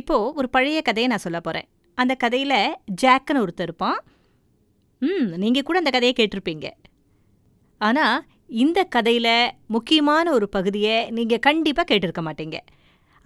இப்போது ஒரு பழைய கதையை நான் சொல்ல போகிறேன் அந்த கதையில் ஜாக்குன்னு ஒருத்தர் இருப்பான் ம் நீங்கள் கூட அந்த கதையை கேட்டிருப்பீங்க ஆனால் இந்த கதையில் முக்கியமான ஒரு பகுதியை நீங்கள் கண்டிப்பாக கேட்டிருக்க மாட்டீங்க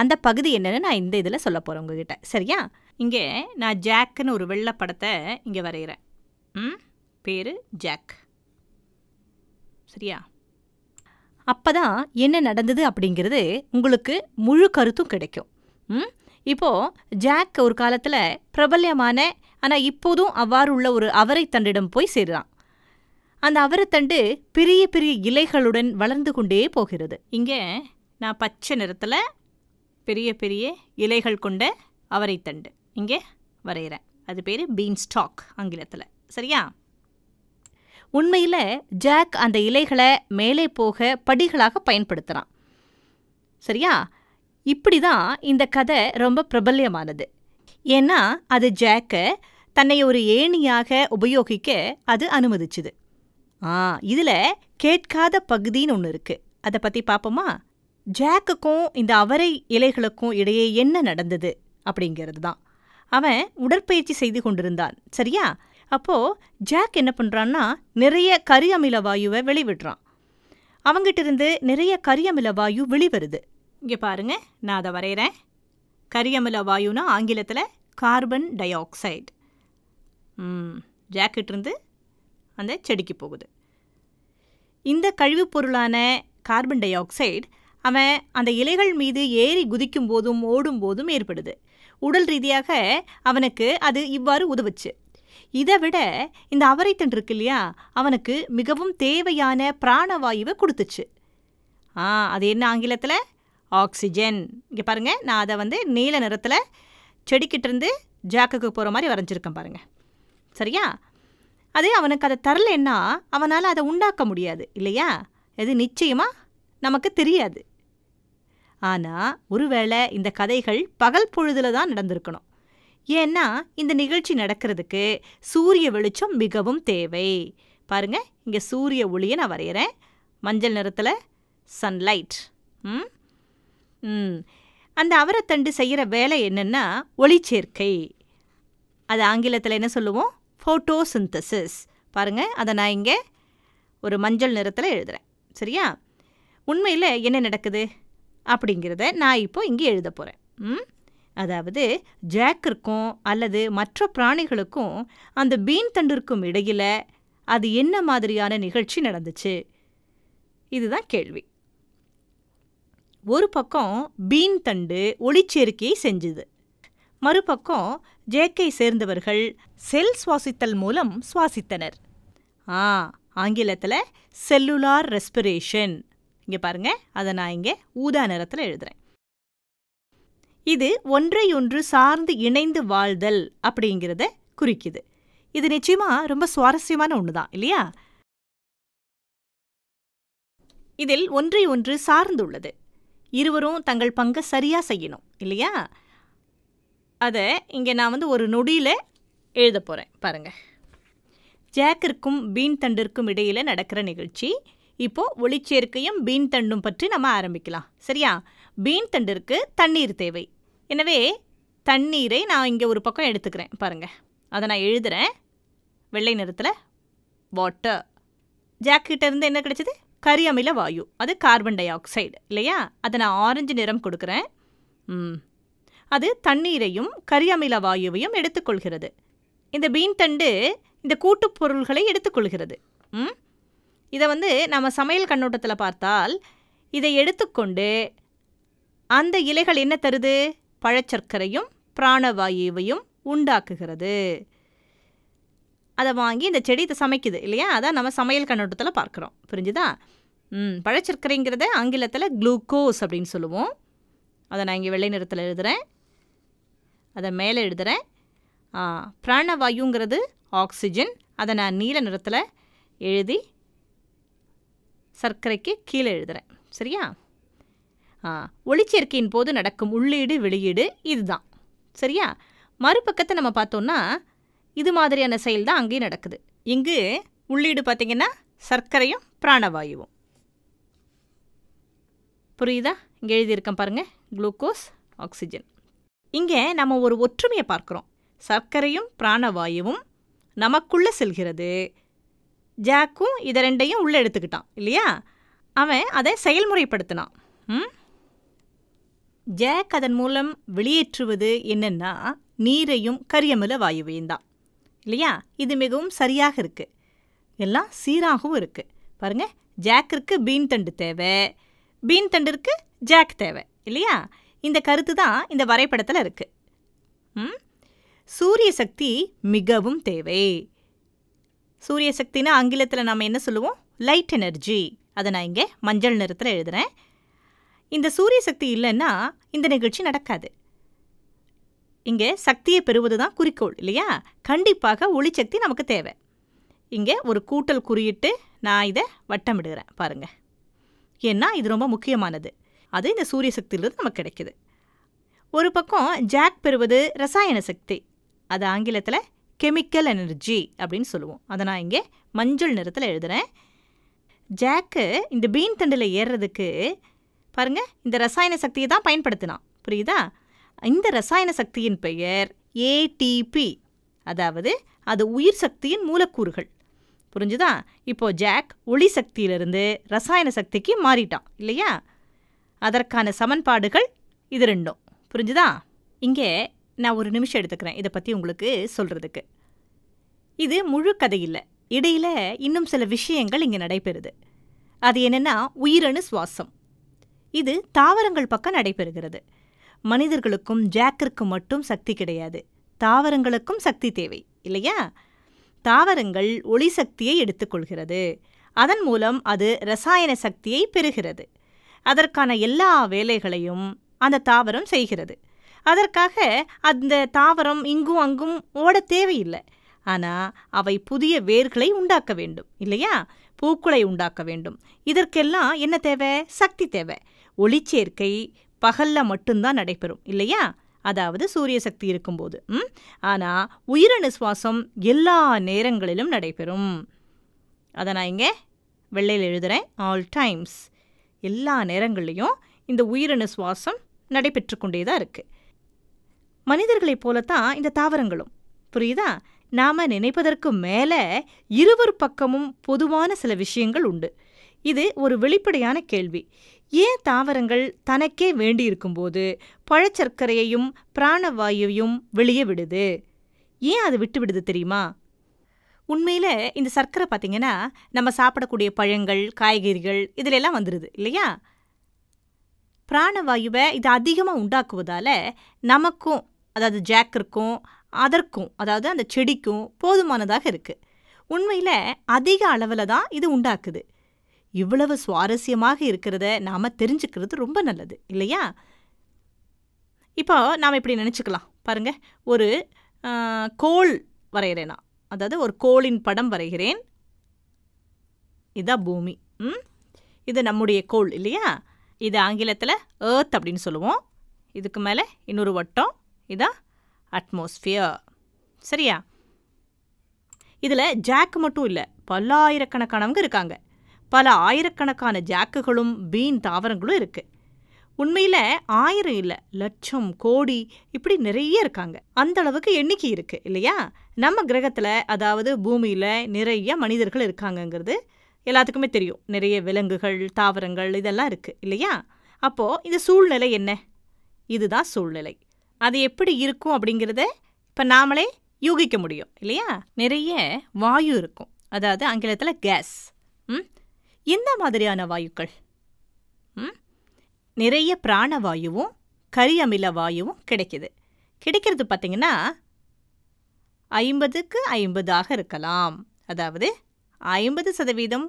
அந்த பகுதி என்னென்னு நான் இந்த இதில் சொல்ல போகிறேன் உங்ககிட்ட சரியா இங்கே நான் ஜாக்குன்னு ஒரு வெள்ளப்படத்தை படத்தை இங்கே வரைகிறேன் ம் பேர் ஜாக் சரியா அப்போ தான் என்ன நடந்தது அப்படிங்கிறது உங்களுக்கு முழு கருத்தும் கிடைக்கும் ம் இப்போ ஜாக் ஒரு காலத்தில் பிரபல்யமான ஆனால் இப்போதும் அவ்வாறு உள்ள ஒரு அவரை தண்டிடம் போய் சேர்றான் அந்த அவரைத்தண்டு பெரிய பெரிய இலைகளுடன் வளர்ந்து கொண்டே போகிறது இங்கே நான் பச்சை நிறத்தில் பெரிய பெரிய இலைகள் கொண்ட அவரைத்தண்டு இங்கே வரைகிறேன் அது பேர் பீன் ஸ்டாக் ஆங்கிலத்தில் சரியா உண்மையில் ஜாக் அந்த இலைகளை மேலே போக படிகளாக பயன்படுத்துகிறான் சரியா இப்படி தான் இந்த கதை ரொம்ப பிரபல்யமானது ஏன்னா அது ஜாக்க தன்னை ஒரு ஏணியாக உபயோகிக்க அது அனுமதிச்சுது ஆ இதில் கேட்காத பகுதின்னு ஒன்று இருக்கு அதை பற்றி பார்ப்போமா ஜாக்குக்கும் இந்த அவரை இலைகளுக்கும் இடையே என்ன நடந்தது அப்படிங்கிறது தான் அவன் உடற்பயிற்சி செய்து கொண்டிருந்தான் சரியா அப்போ ஜாக் என்ன பண்ணுறான்னா நிறைய கரியமில வாயுவை வெளிவிடுறான் அவங்கிட்ட இருந்து நிறைய கரியமில வாயு வெளிவருது இங்கே பாருங்கள் நான் அதை வரைகிறேன் கரியமில வாயுனா ஆங்கிலத்தில் கார்பன் டை ஆக்சைடு இருந்து அந்த செடிக்கு போகுது இந்த கழிவுப் பொருளான கார்பன் டை ஆக்சைடு அவன் அந்த இலைகள் மீது ஏறி குதிக்கும் போதும் ஓடும் போதும் ஏற்படுது உடல் ரீதியாக அவனுக்கு அது இவ்வாறு உதவுச்சு இதை விட இந்த அவரைத்தன் இருக்கு இல்லையா அவனுக்கு மிகவும் தேவையான பிராணவாயுவை கொடுத்துச்சு ஆ அது என்ன ஆங்கிலத்தில் ஆக்சிஜன் இங்கே பாருங்கள் நான் அதை வந்து நீல நிறத்தில் செடிக்கிட்டேருந்து ஜாக்குக்கு போகிற மாதிரி வரைஞ்சிருக்கேன் பாருங்கள் சரியா அதே அவனுக்கு அதை தரலன்னா அவனால் அதை உண்டாக்க முடியாது இல்லையா எது நிச்சயமாக நமக்கு தெரியாது ஆனால் ஒருவேளை இந்த கதைகள் பகல் பொழுதில் தான் நடந்திருக்கணும் ஏன்னா இந்த நிகழ்ச்சி நடக்கிறதுக்கு சூரிய வெளிச்சம் மிகவும் தேவை பாருங்கள் இங்கே சூரிய ஒளியை நான் வரைகிறேன் மஞ்சள் நிறத்தில் சன்லைட் ம் அந்த அவரத்தண்டு செய்கிற வேலை என்னென்னா சேர்க்கை அது ஆங்கிலத்தில் என்ன சொல்லுவோம் ஃபோட்டோ சிந்தசிஸ் பாருங்கள் அதை நான் இங்கே ஒரு மஞ்சள் நிறத்தில் எழுதுகிறேன் சரியா உண்மையில் என்ன நடக்குது அப்படிங்கிறத நான் இப்போ இங்கே எழுத போகிறேன் ம் அதாவது ஜாக்கிற்கும் அல்லது மற்ற பிராணிகளுக்கும் அந்த பீன் தண்டிற்கும் இடையில் அது என்ன மாதிரியான நிகழ்ச்சி நடந்துச்சு இதுதான் கேள்வி ஒரு பக்கம் பீன் தண்டு ஒளிச்சேர்க்கையை செஞ்சுது மறுபக்கம் ஜேக்கை சேர்ந்தவர்கள் செல் சுவாசித்தல் மூலம் சுவாசித்தனர் ஆ ஆங்கிலத்தில் செல்லுலார் ரெஸ்பிரேஷன் இங்கே பாருங்க அதை நான் இங்கே ஊதா நிறத்தில் எழுதுறேன் இது ஒன்றை ஒன்று சார்ந்து இணைந்து வாழ்தல் அப்படிங்கிறத குறிக்குது இது நிச்சயமாக ரொம்ப சுவாரஸ்யமான ஒன்று தான் இல்லையா இதில் ஒன்றை ஒன்று சார்ந்துள்ளது இருவரும் தங்கள் பங்கை சரியாக செய்யணும் இல்லையா அதை இங்கே நான் வந்து ஒரு நொடியில் எழுத போகிறேன் பாருங்கள் ஜாக்கிற்கும் பீன் தண்டிற்கும் இடையில் நடக்கிற நிகழ்ச்சி இப்போது ஒளிச்சேர்க்கையும் பீன் தண்டும் பற்றி நம்ம ஆரம்பிக்கலாம் சரியா பீன் தண்டிற்கு தண்ணீர் தேவை எனவே தண்ணீரை நான் இங்கே ஒரு பக்கம் எடுத்துக்கிறேன் பாருங்கள் அதை நான் எழுதுகிறேன் வெள்ளை நிறத்தில் வாட்டர் ஜாக்கிட்டேருந்து என்ன கிடச்சிது கரியமில வாயு அது கார்பன் டை ஆக்சைடு இல்லையா அதை நான் ஆரஞ்சு நிறம் கொடுக்குறேன் அது தண்ணீரையும் கரியமில வாயுவையும் எடுத்துக்கொள்கிறது இந்த பீன் தண்டு இந்த கூட்டுப் பொருள்களை எடுத்துக்கொள்கிறது ம் இதை வந்து நம்ம சமையல் கண்ணோட்டத்தில் பார்த்தால் இதை எடுத்துக்கொண்டு அந்த இலைகள் என்ன தருது பழச்சர்க்கரையும் பிராணவாயுவையும் உண்டாக்குகிறது அதை வாங்கி இந்த செடி இதை சமைக்குது இல்லையா அதான் நம்ம சமையல் கண்ணோட்டத்தில் பார்க்குறோம் புரிஞ்சுதா ம் பழச்சர்க்கரைங்கிறத ஆங்கிலத்தில் குளுக்கோஸ் அப்படின்னு சொல்லுவோம் அதை நான் இங்கே வெள்ளை நிறத்தில் எழுதுகிறேன் அதை மேலே எழுதுகிறேன் பிராணவாயுங்கிறது ஆக்சிஜன் அதை நான் நீல நிறத்தில் எழுதி சர்க்கரைக்கு கீழே எழுதுகிறேன் சரியா ஒளிச்சேர்க்கையின் போது நடக்கும் உள்ளீடு வெளியீடு இதுதான் சரியா மறுபக்கத்தை நம்ம பார்த்தோன்னா இது மாதிரியான செயல் தான் அங்கேயும் நடக்குது இங்கு உள்ளீடு பார்த்திங்கன்னா சர்க்கரையும் பிராணவாயுவும் புரியுதா இங்கே எழுதியிருக்கேன் பாருங்கள் குளுக்கோஸ் ஆக்சிஜன் இங்கே நம்ம ஒரு ஒற்றுமையை பார்க்குறோம் சர்க்கரையும் பிராணவாயுவும் நமக்குள்ளே செல்கிறது ஜாக்கும் இதை ரெண்டையும் உள்ளே எடுத்துக்கிட்டான் இல்லையா அவன் அதை செயல்முறைப்படுத்தினான் ம் ஜாக் அதன் மூலம் வெளியேற்றுவது என்னென்னா நீரையும் கரியமில வாயுவையும் தான் இல்லையா இது மிகவும் சரியாக இருக்கு எல்லாம் சீராகவும் இருக்கு பாருங்க ஜாக்கிற்கு பீன் தண்டு தேவை பீன் தண்டிற்கு ஜாக் தேவை இல்லையா இந்த கருத்து தான் இந்த வரைபடத்தில் இருக்கு சூரிய சக்தி மிகவும் தேவை சூரிய சக்தினா ஆங்கிலத்தில் நாம் என்ன சொல்லுவோம் லைட் எனர்ஜி அதை நான் இங்கே மஞ்சள் நிறத்தில் எழுதுறேன் இந்த சூரிய சக்தி இல்லைன்னா இந்த நிகழ்ச்சி நடக்காது இங்கே சக்தியை பெறுவது தான் குறிக்கோள் இல்லையா கண்டிப்பாக ஒளிச்சக்தி நமக்கு தேவை இங்கே ஒரு கூட்டல் குறியிட்டு நான் இதை வட்டமிடுகிறேன் பாருங்கள் ஏன்னா இது ரொம்ப முக்கியமானது அது இந்த சூரிய சக்தியிலிருந்து நமக்கு கிடைக்குது ஒரு பக்கம் ஜாக் பெறுவது ரசாயன சக்தி அது ஆங்கிலத்தில் கெமிக்கல் எனர்ஜி அப்படின்னு சொல்லுவோம் அதை நான் இங்கே மஞ்சள் நிறத்தில் எழுதுகிறேன் ஜாக்கு இந்த பீன் தண்டில் ஏறுறதுக்கு பாருங்கள் இந்த ரசாயன சக்தியை தான் பயன்படுத்தினான் புரியுதா இந்த ரசாயன சக்தியின் பெயர் ஏடிபி அதாவது அது உயிர் சக்தியின் மூலக்கூறுகள் புரிஞ்சுதா இப்போ ஜாக் ஒளி சக்தியிலிருந்து ரசாயன சக்திக்கு மாறிட்டான் இல்லையா அதற்கான சமன்பாடுகள் இது ரெண்டும் புரிஞ்சுதா இங்கே நான் ஒரு நிமிஷம் எடுத்துக்கிறேன் இதை பற்றி உங்களுக்கு சொல்கிறதுக்கு இது முழு கதையில் இடையில் இன்னும் சில விஷயங்கள் இங்கே நடைபெறுது அது என்னென்னா உயிரணு சுவாசம் இது தாவரங்கள் பக்கம் நடைபெறுகிறது மனிதர்களுக்கும் ஜாக்கிற்கு மட்டும் சக்தி கிடையாது தாவரங்களுக்கும் சக்தி தேவை இல்லையா தாவரங்கள் ஒளி சக்தியை எடுத்துக்கொள்கிறது அதன் மூலம் அது ரசாயன சக்தியை பெறுகிறது அதற்கான எல்லா வேலைகளையும் அந்த தாவரம் செய்கிறது அதற்காக அந்த தாவரம் இங்கும் அங்கும் ஓட தேவையில்லை ஆனால் அவை புதிய வேர்களை உண்டாக்க வேண்டும் இல்லையா பூக்களை உண்டாக்க வேண்டும் இதற்கெல்லாம் என்ன தேவை சக்தி தேவை ஒளிச்சேர்க்கை பகலில் மட்டும்தான் நடைபெறும் இல்லையா அதாவது சூரிய சக்தி இருக்கும்போது ம் ஆனால் உயிரணு சுவாசம் எல்லா நேரங்களிலும் நடைபெறும் அதை நான் இங்கே வெள்ளையில் எழுதுகிறேன் ஆல் டைம்ஸ் எல்லா நேரங்கள்லையும் இந்த உயிரணு சுவாசம் நடைபெற்று கொண்டே தான் இருக்குது மனிதர்களைப் போலத்தான் இந்த தாவரங்களும் புரியுதா நாம் நினைப்பதற்கு மேலே இருவர் பக்கமும் பொதுவான சில விஷயங்கள் உண்டு இது ஒரு வெளிப்படையான கேள்வி ஏன் தாவரங்கள் தனக்கே வேண்டியிருக்கும் போது பழச்சர்க்கரையையும் பிராணவாயுவையும் வெளியே விடுது ஏன் அது விட்டு விடுது தெரியுமா உண்மையில் இந்த சர்க்கரை பார்த்திங்கன்னா நம்ம சாப்பிடக்கூடிய பழங்கள் காய்கறிகள் இதிலெல்லாம் வந்துடுது இல்லையா பிராணவாயுவை இது அதிகமாக உண்டாக்குவதால் நமக்கும் அதாவது ஜாக்கிற்கும் அதற்கும் அதாவது அந்த செடிக்கும் போதுமானதாக இருக்குது உண்மையில் அதிக அளவில் தான் இது உண்டாக்குது இவ்வளவு சுவாரஸ்யமாக இருக்கிறத நாம் தெரிஞ்சுக்கிறது ரொம்ப நல்லது இல்லையா இப்போ நாம் இப்படி நினச்சிக்கலாம் பாருங்கள் ஒரு கோல் வரைகிறேன் நான் அதாவது ஒரு கோளின் படம் வரைகிறேன் இதுதான் பூமி ம் இது நம்முடைய கோள் இல்லையா இது ஆங்கிலத்தில் ஏர்த் அப்படின்னு சொல்லுவோம் இதுக்கு மேலே இன்னொரு வட்டம் இதான் அட்மாஸ்ஃபியர் சரியா இதில் ஜாக் மட்டும் இல்லை பல்லாயிரக்கணக்கானவங்க இருக்காங்க பல ஆயிரக்கணக்கான ஜாக்குகளும் பீன் தாவரங்களும் இருக்கு உண்மையில் ஆயிரம் இல்லை லட்சம் கோடி இப்படி நிறைய இருக்காங்க அந்த அளவுக்கு எண்ணிக்கை இருக்குது இல்லையா நம்ம கிரகத்தில் அதாவது பூமியில் நிறைய மனிதர்கள் இருக்காங்கங்கிறது எல்லாத்துக்குமே தெரியும் நிறைய விலங்குகள் தாவரங்கள் இதெல்லாம் இருக்குது இல்லையா அப்போது இந்த சூழ்நிலை என்ன இதுதான் சூழ்நிலை அது எப்படி இருக்கும் அப்படிங்கிறத இப்போ நாமளே யூகிக்க முடியும் இல்லையா நிறைய வாயு இருக்கும் அதாவது ஆங்கிலத்தில் கேஸ் ம் இந்த மாதிரியான வாயுக்கள் நிறைய பிராணவாயுவும் கரியமில வாயுவும் கிடைக்கிது கிடைக்கிறது பார்த்திங்கன்னா ஐம்பதுக்கு ஐம்பதாக இருக்கலாம் அதாவது ஐம்பது சதவீதம்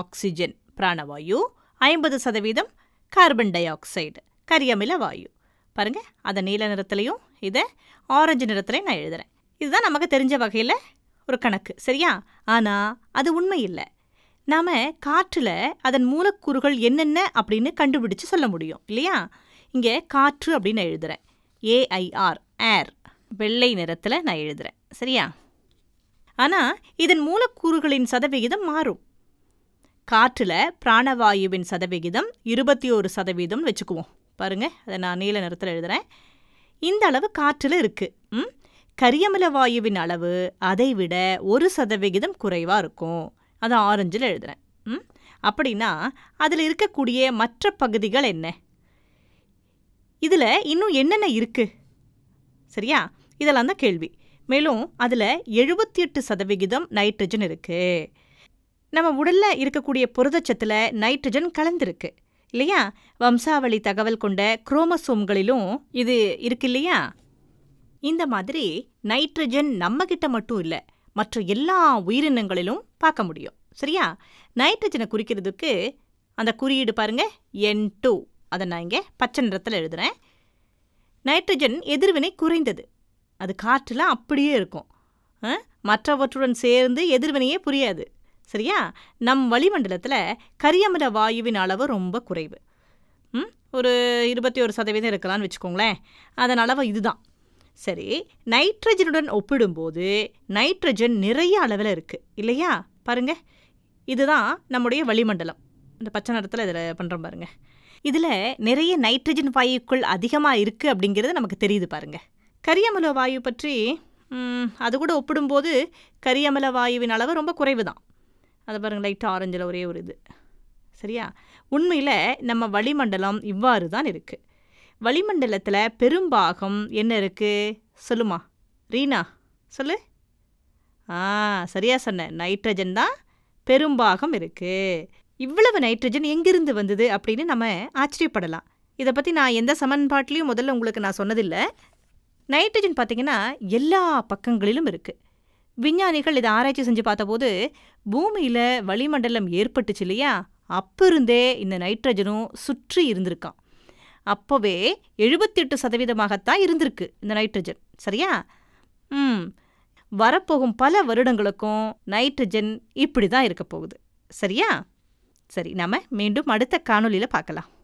ஆக்சிஜன் பிராணவாயு ஐம்பது சதவீதம் கார்பன் டை ஆக்சைடு கரியமில வாயு பாருங்கள் அதை நீல நிறத்துலையும் இதை ஆரஞ்சு நிறத்துலையும் நான் எழுதுகிறேன் இதுதான் நமக்கு தெரிஞ்ச வகையில் ஒரு கணக்கு சரியா ஆனால் அது உண்மை இல்லை நாம் காற்றில் அதன் மூலக்கூறுகள் என்னென்ன அப்படின்னு கண்டுபிடிச்சு சொல்ல முடியும் இல்லையா இங்கே காற்று அப்படின்னு நான் எழுதுகிறேன் ஏஐஆர் ஏர் வெள்ளை நிறத்தில் நான் எழுதுகிறேன் சரியா ஆனால் இதன் மூலக்கூறுகளின் சதவிகிதம் மாறும் காற்றில் பிராணவாயுவின் சதவிகிதம் இருபத்தி ஒரு சதவீதம் வச்சுக்குவோம் பாருங்கள் அதை நான் நீல நிறத்தில் எழுதுகிறேன் இந்த அளவு காற்றில் இருக்குது ம் கரியமில வாயுவின் அளவு அதை விட ஒரு சதவிகிதம் குறைவாக இருக்கும் அதை ஆரஞ்சில் எழுதுகிறேன் ம் அப்படின்னா அதில் இருக்கக்கூடிய மற்ற பகுதிகள் என்ன இதில் இன்னும் என்னென்ன இருக்குது சரியா இதெல்லாம் தான் கேள்வி மேலும் அதில் எழுபத்தி எட்டு சதவிகிதம் நைட்ரஜன் இருக்குது நம்ம உடலில் இருக்கக்கூடிய புரதச்சத்தில் நைட்ரஜன் கலந்துருக்கு இல்லையா வம்சாவளி தகவல் கொண்ட குரோமசோம்களிலும் இது இருக்கு இல்லையா இந்த மாதிரி நைட்ரஜன் நம்மக்கிட்ட மட்டும் இல்லை மற்ற எல்லா உயிரினங்களிலும் பார்க்க முடியும் சரியா நைட்ரஜனை குறிக்கிறதுக்கு அந்த குறியீடு பாருங்கள் என் டூ அதை நான் இங்கே பச்சை நிறத்தில் எழுதுகிறேன் நைட்ரஜன் எதிர்வினை குறைந்தது அது காற்றில் அப்படியே இருக்கும் மற்றவற்றுடன் சேர்ந்து எதிர்வினையே புரியாது சரியா நம் வளிமண்டலத்தில் கரியமில வாயுவின் அளவு ரொம்ப குறைவு ஒரு இருபத்தி ஒரு சதவீதம் இருக்கலான்னு வச்சுக்கோங்களேன் அதன் அளவு இதுதான் சரி நைட்ரஜனுடன் ஒப்பிடும்போது நைட்ரஜன் நிறைய அளவில் இருக்குது இல்லையா பாருங்க இதுதான் நம்முடைய வளிமண்டலம் இந்த பச்சை நிறத்தில் இதில் பண்ணுறோம் பாருங்க இதில் நிறைய நைட்ரஜன் வாயுக்கள் அதிகமாக இருக்குது அப்படிங்கிறது நமக்கு தெரியுது பாருங்கள் கரியமல வாயு பற்றி அது கூட ஒப்பிடும்போது கரியமல வாயுவின் அளவு ரொம்ப குறைவு தான் அதை பாருங்கள் லைட்டாக ஆரஞ்சில் ஒரே ஒரு இது சரியா உண்மையில் நம்ம வளிமண்டலம் இவ்வாறு தான் இருக்குது வளிமண்டலத்தில் பெரும்பாகம் என்ன இருக்குது சொல்லுமா ரீனா சொல்லு ஆ சரியாக சொன்னேன் நைட்ரஜன் தான் பெரும்பாகம் இருக்குது இவ்வளவு நைட்ரஜன் எங்கிருந்து வந்தது அப்படின்னு நம்ம ஆச்சரியப்படலாம் இதை பற்றி நான் எந்த சமன்பாட்டிலையும் முதல்ல உங்களுக்கு நான் சொன்னதில்லை நைட்ரஜன் பார்த்திங்கன்னா எல்லா பக்கங்களிலும் இருக்குது விஞ்ஞானிகள் இதை ஆராய்ச்சி செஞ்சு பார்த்தபோது பூமியில் வளிமண்டலம் ஏற்பட்டுச்சு இல்லையா அப்போ இருந்தே இந்த நைட்ரஜனும் சுற்றி இருந்திருக்கான் அப்போவே எழுபத்தெட்டு சதவீதமாகத்தான் இருந்திருக்கு இந்த நைட்ரஜன் சரியா ம் வரப்போகும் பல வருடங்களுக்கும் நைட்ரஜன் இப்படி தான் இருக்க போகுது சரியா சரி நாம் மீண்டும் அடுத்த காணொலியில் பார்க்கலாம்